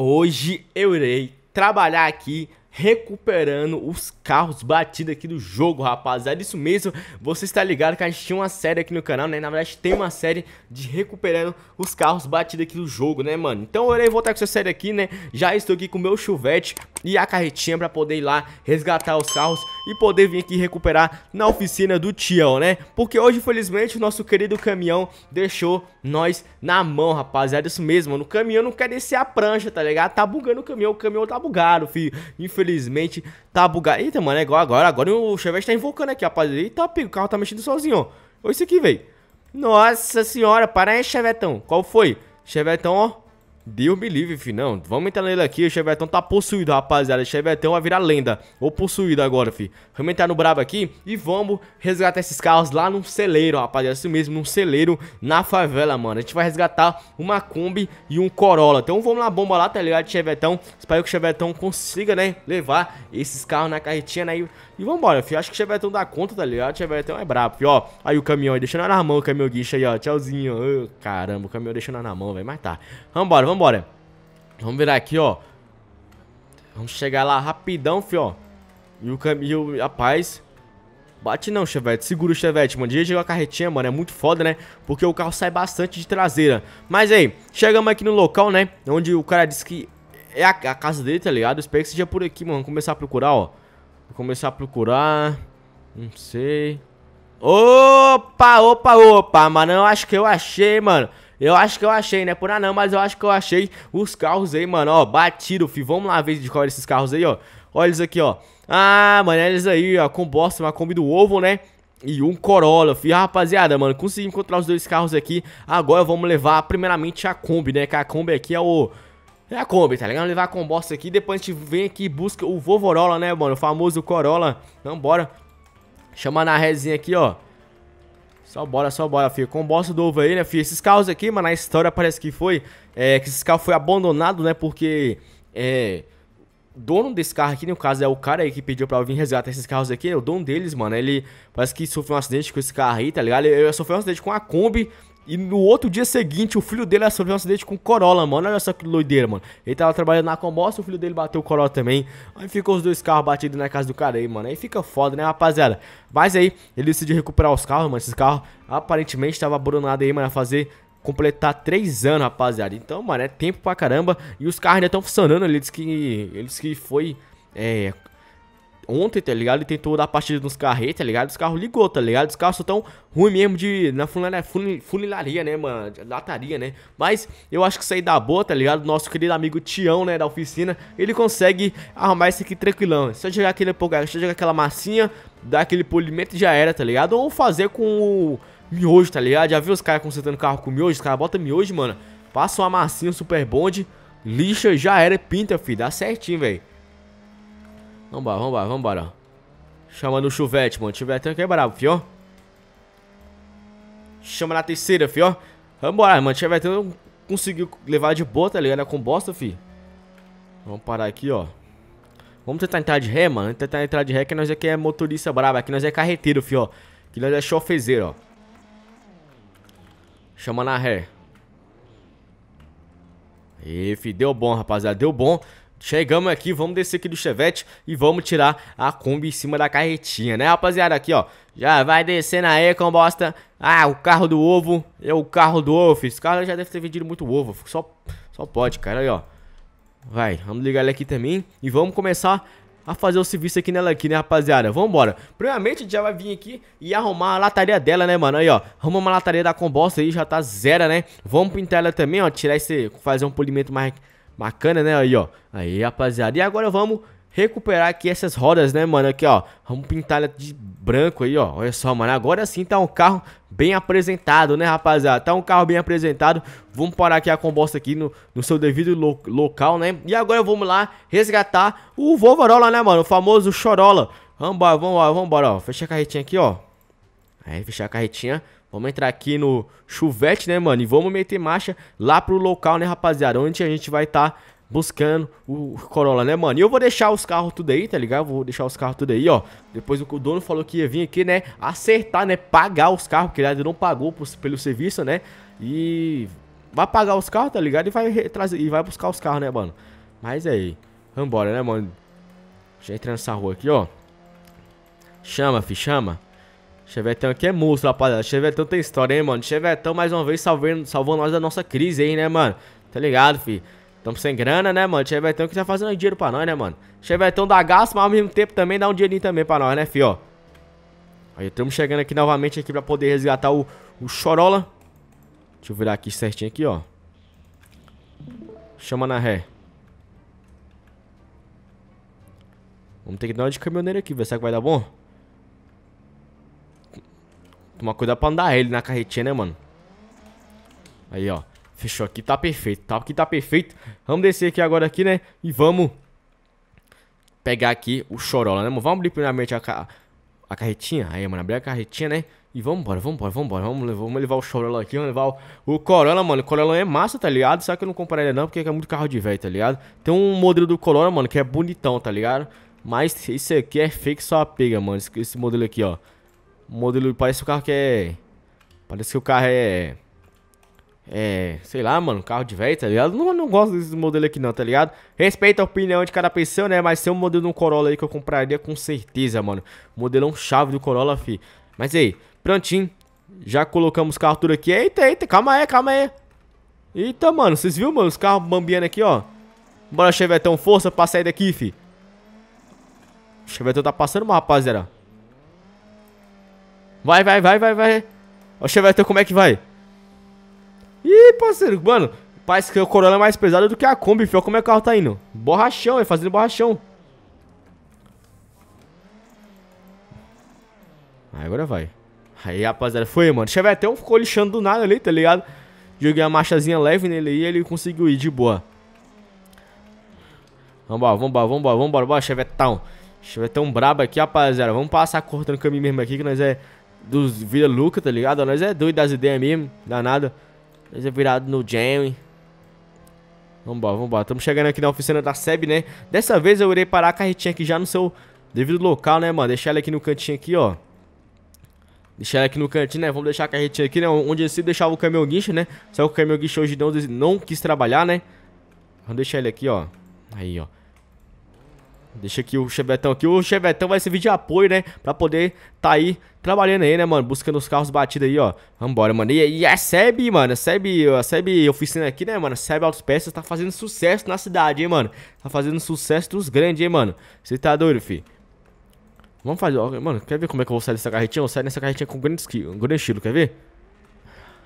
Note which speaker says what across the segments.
Speaker 1: Hoje eu irei trabalhar aqui recuperando os carros batidos aqui do jogo, rapaziada. Isso mesmo, você está ligado que a gente tinha uma série aqui no canal, né? Na verdade, tem uma série de recuperando os carros batidos aqui do jogo, né, mano? Então eu irei voltar com essa série aqui, né? Já estou aqui com o meu chuvete e a carretinha para poder ir lá resgatar os carros e poder vir aqui recuperar na oficina do Tião, né? Porque hoje, infelizmente, o nosso querido caminhão deixou nós na mão, rapaziada. É isso mesmo, mano. O caminhão não quer descer a prancha, tá ligado? Tá bugando o caminhão, o caminhão tá bugado, filho. Infelizmente, tá bugado. Eita, mano, é igual agora. Agora o Chevette tá invocando aqui, rapaziada. Eita, o carro tá mexendo sozinho, ó. Olha isso aqui, velho. Nossa senhora, para aí, Chevetão. Qual foi? Chevetão, ó. Deus me livre, filho. Não, vamos entrar nele aqui. O Chevetão tá possuído, rapaziada. O Chevetão vai é virar lenda. Ou possuído agora, filho. Vamos entrar no brabo aqui e vamos resgatar esses carros lá num celeiro, rapaziada. Isso mesmo, num celeiro na favela, mano. A gente vai resgatar uma Kombi e um Corolla. Então vamos lá, bomba lá, tá ligado? Chevetão. Espero que o Chevetão consiga, né, levar esses carros na carretinha, né? E vambora, fio Acho que o Chevetão dá conta, tá ligado? O Chevetão é brabo, fio Ó, aí o caminhão aí, deixando na mão o caminhão guincho aí, ó. Tchauzinho. Oh, caramba, o caminhão deixando na mão, velho. Mas tá. Vambora, vambora. Vamos virar aqui, ó. Vamos chegar lá rapidão, fio, E o caminho, rapaz... Bate não, Chevette. Segura o Chevette, mano. Dirige a carretinha, mano. É muito foda, né? Porque o carro sai bastante de traseira. Mas aí, chegamos aqui no local, né? Onde o cara disse que é a, a casa dele, tá ligado? espero que seja por aqui, mano. Vamos começar a procurar, ó. Vou começar a procurar. Não sei. Opa, opa, opa, mano, eu acho que eu achei, mano. Eu acho que eu achei, né? Por não, mas eu acho que eu achei os carros aí, mano, ó, batido, fi. Vamos lá ver de qual é esses carros aí, ó. Olha eles aqui, ó. Ah, mano, eles aí, ó, com bosta, uma Kombi do ovo, né? E um Corolla, fi. rapaziada, mano, consegui encontrar os dois carros aqui. Agora vamos levar, primeiramente, a Kombi, né? Que a Kombi aqui é o... É a Kombi, tá ligado? Vamos levar a combosta aqui, depois a gente vem aqui e busca o Vovorola, né, mano? O famoso Corolla. Vambora. Chama na resinha aqui, ó. Só bora, só bora, filho. Combosta do ovo aí, né, filho? Esses carros aqui, mano, na história parece que foi... É, que esse carro foi abandonado, né, porque... É dono desse carro aqui, no caso é o cara aí que pediu pra eu vir resgatar esses carros aqui, é o dono deles, mano, ele parece que sofreu um acidente com esse carro aí, tá ligado? Ele, ele sofreu um acidente com a Kombi e no outro dia seguinte, o filho dele sofreu um acidente com Corolla, mano. Olha só que doideira, mano. Ele tava trabalhando na Combosta, o filho dele bateu o Corolla também. Aí ficou os dois carros batidos na casa do cara aí, mano. Aí fica foda, né, rapaziada? Mas aí, ele decidiu recuperar os carros, mano. Esses carros aparentemente estavam abandonados aí, mano, a fazer completar 3 anos, rapaziada. Então, mano, é tempo pra caramba. E os carros ainda estão funcionando. Ele disse que. Ele disse que foi. É, ontem, tá ligado? Ele tentou dar partida nos carros tá ligado? Os carros ligou, tá ligado? Os carros são tão ruim mesmo de. Na funilaria, né, mano? Lataria, né? Mas eu acho que isso aí dá boa, tá ligado? Nosso querido amigo Tião, né, da oficina, ele consegue arrumar isso aqui tranquilão. É se jogar aquele pouco, se jogar aquela massinha, dar aquele polimento e já era, tá ligado? Ou fazer com o miojo, tá ligado? Já viu os caras consertando carro com miojo? Os caras botam miojo, mano. Passa uma massinha super bonde, lixa, já era, pinta, filho. Dá certinho, velho. Vambora, vambora, vambora. Chama no chuvete, mano. Chuvete aqui é brabo, fio. Chama na terceira, fio. Vambora, mano. Tiver não conseguiu levar de boa, tá ligado? É com bosta, fi. Vamos parar aqui, ó. Vamos tentar entrar de ré, mano. Tentar entrar de ré, que nós aqui é, é motorista brabo. Aqui é nós é carreteiro, fio, ó. Aqui nós é chofezeiro, ó. Chama na ré. E, fi, deu bom, rapaziada. Deu bom. Chegamos aqui, vamos descer aqui do Chevette e vamos tirar a Kombi em cima da carretinha, né, rapaziada? Aqui, ó, já vai descendo aí combosta. Ah, o carro do ovo, é o carro do ovo, filho. Esse carro já deve ter vendido muito ovo, só, só pode, cara, aí, ó. Vai, vamos ligar ele aqui também e vamos começar a fazer o serviço aqui nela aqui, né, rapaziada? Vambora. Primeiramente, já vai vir aqui e arrumar a lataria dela, né, mano? Aí, ó. Arruma uma lataria da combosta aí, já tá zero, né? Vamos pintar ela também, ó. Tirar esse... Fazer um polimento mais Bacana, né? Aí, ó. Aí, rapaziada. E agora vamos recuperar aqui essas rodas, né, mano? Aqui, ó. Vamos pintar ela de branco aí, ó. Olha só, mano. Agora sim tá um carro bem apresentado, né, rapaziada? Tá um carro bem apresentado. Vamos parar aqui a combosta aqui no, no seu devido lo local, né? E agora vamos lá resgatar o vovarola né, mano? O famoso Chorola. Vambora, vambora, vambora, ó. fechar a carretinha aqui, ó. Aí, fechar a carretinha. Vamos entrar aqui no chuvete, né, mano? E vamos meter marcha lá pro local, né, rapaziada? Onde a gente vai estar tá buscando o Corolla, né, mano? E eu vou deixar os carros tudo aí, tá ligado? Vou deixar os carros tudo aí, ó. Depois o dono falou que ia vir aqui, né, acertar, né, pagar os carros, que ele não pagou pelo serviço, né? E vai pagar os carros, tá ligado? E vai trazer e vai buscar os carros, né, mano? Mas é aí, vambora, né, mano? Já entra nessa rua aqui, ó. Chama, fi, chama. Chevetão aqui é monstro, rapaziada. Chevetão tem história, hein, mano. Chevetão, mais uma vez, salvando, salvou nós da nossa crise aí, né, mano? Tá ligado, fi? Tamo sem grana, né, mano? Chevetão que tá fazendo dinheiro pra nós, né, mano? Chevetão dá gasto, mas ao mesmo tempo também dá um dinheirinho também pra nós, né, fi, ó. Aí, estamos chegando aqui novamente aqui pra poder resgatar o, o Chorola. Deixa eu virar aqui certinho aqui, ó. Chama na ré. Vamos ter que dar uma de caminhoneiro aqui, ver se é que vai dar bom uma cuidado pra andar ele na carretinha, né, mano? Aí, ó. Fechou aqui, tá perfeito. Tá, aqui tá perfeito. Vamos descer aqui agora aqui, né? E vamos pegar aqui o Chorola, né, mano? Vamos abrir primeiramente a, ca... a carretinha. Aí, mano, abrir a carretinha, né? E vambora, vambora, vambora. Vamos levar, vamos levar o Chorola aqui, vamos levar o, o Corolla, mano. O Corolla é massa, tá ligado? Só que eu não ele não, porque é muito carro de velho, tá ligado? Tem um modelo do Corolla, mano, que é bonitão, tá ligado? Mas esse aqui é fake só pega, mano. Esse, esse modelo aqui, ó. O modelo parece que o carro que é... Parece que o carro é... É, sei lá, mano, carro de velho, tá ligado? Não, não gosto desse modelo aqui não, tá ligado? Respeita a opinião de cada pessoa, né? Mas tem um modelo no Corolla aí que eu compraria com certeza, mano. Modelão chave do Corolla, fi. Mas aí, prontinho. Já colocamos o carro tudo aqui. Eita, eita, calma aí, calma aí. Eita, mano, vocês viram, mano, os carros bambiando aqui, ó. Bora, Chevetão, força pra sair daqui, fi. O Chevetão tá passando, mas rapaziada. Vai, vai, vai, vai, vai. Ó, Chevetão, como é que vai? Ih, parceiro, mano. Parece que o Corolla é mais pesado do que a Kombi, fio. Como é que o carro tá indo? Borrachão, é fazendo borrachão. Aí agora vai. Aí, rapaziada, foi, mano. Chevetão ficou lixando do nada ali, tá ligado? Joguei a marchazinha leve nele e ele conseguiu ir de boa. Vambora, vambora, vambora, vambora, bora, Chevetão. Tá tá Chevetão brabo aqui, rapaziada. Vamos passar cortando o caminho mesmo aqui que nós é dos Vila Luca, tá ligado? Nós é doido das ideias mesmo, danado. Nós é virado no Jamie. Vambora, vambora. Estamos chegando aqui na oficina da SEB, né? Dessa vez eu irei parar a carretinha aqui já no seu devido local, né, mano? Deixar ela aqui no cantinho aqui, ó. Deixar ela aqui no cantinho, né? Vamos deixar a carretinha aqui, né? Onde se deixava o caminhão guincho, né? Só que o caminhão guincho hoje não, não quis trabalhar, né? Vamos deixar ele aqui, ó. Aí, ó. Deixa aqui o Chevetão aqui. O Chevetão vai servir de apoio, né? Pra poder tá aí trabalhando aí, né, mano? Buscando os carros batidos aí, ó. Vambora, mano. E, e a SEB, mano, a SEB, a SEB oficina aqui, né, mano? A SEB Autospeças tá fazendo sucesso na cidade, hein, mano? Tá fazendo sucesso dos grandes, hein, mano? Você tá doido, fi? Vamos fazer, ó, mano, quer ver como é que eu vou sair dessa carretinha? Eu sair nessa carretinha com grande, estilo, grande estilo, quer ver?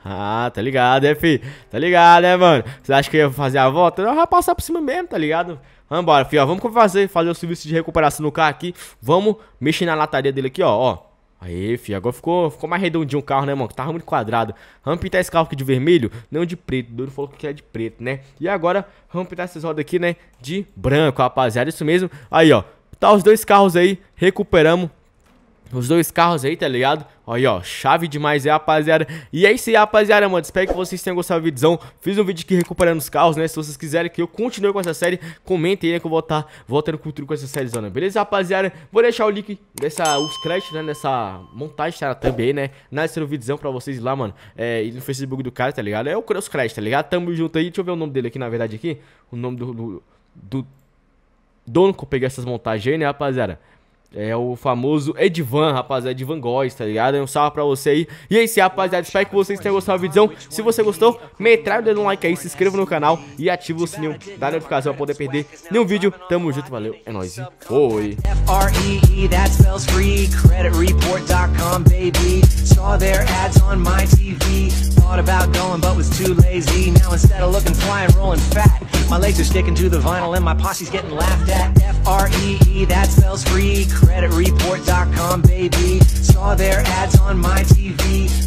Speaker 1: Ah, tá ligado, é, fi? Tá ligado, né, mano? Você acha que eu ia fazer a volta? Eu ia passar por cima mesmo, tá ligado? Vambora, fio, ó. Vamos fazer, fazer o serviço de recuperação no carro aqui. Vamos mexer na lataria dele aqui, ó, ó. Aí, fi, agora ficou, ficou mais redondinho o carro, né, mano? Que tava muito quadrado. Vamos pintar esse carro aqui de vermelho, não de preto. O Duro falou que é de preto, né? E agora, vamos pintar essas rodas aqui, né? De branco, rapaziada. Isso mesmo. Aí, ó. Tá os dois carros aí, recuperamos os dois carros aí, tá ligado? Aí, ó, chave demais, é, rapaziada. E é isso aí, rapaziada, mano. Espero que vocês tenham gostado do vídeozão. Fiz um vídeo aqui recuperando os carros, né? Se vocês quiserem que eu continue com essa série, comentem aí né, que eu vou estar tá voltando com tudo com essa série, zona. Beleza, rapaziada? Vou deixar o link dessa, os créditos, né? Dessa montagem, tá? Também, né? Na do vídeozão pra vocês lá, mano. É, e no Facebook do cara, tá ligado? É o Cross Crash, tá ligado? Tamo junto aí. Deixa eu ver o nome dele aqui, na verdade, aqui. O nome do... do, do dono que eu peguei essas montagens aí, né, rapaziada? É o famoso Edvan, rapaziada, Edvan Góes, tá ligado? Um salve pra você aí. E é isso aí, rapaziada, espero que vocês tenham gostado do vídeo. Se você gostou, metra o dedo no like aí, se inscreva no canal e ativa o sininho da notificação pra poder perder nenhum vídeo. Tamo junto, valeu, é nóis e foi! Thought about now instead of looking fly and rolling fat. My legs are sticking to the vinyl and my posse's getting laughed at. F R E E that spells free. Creditreport.com, baby. Saw their ads on my TV.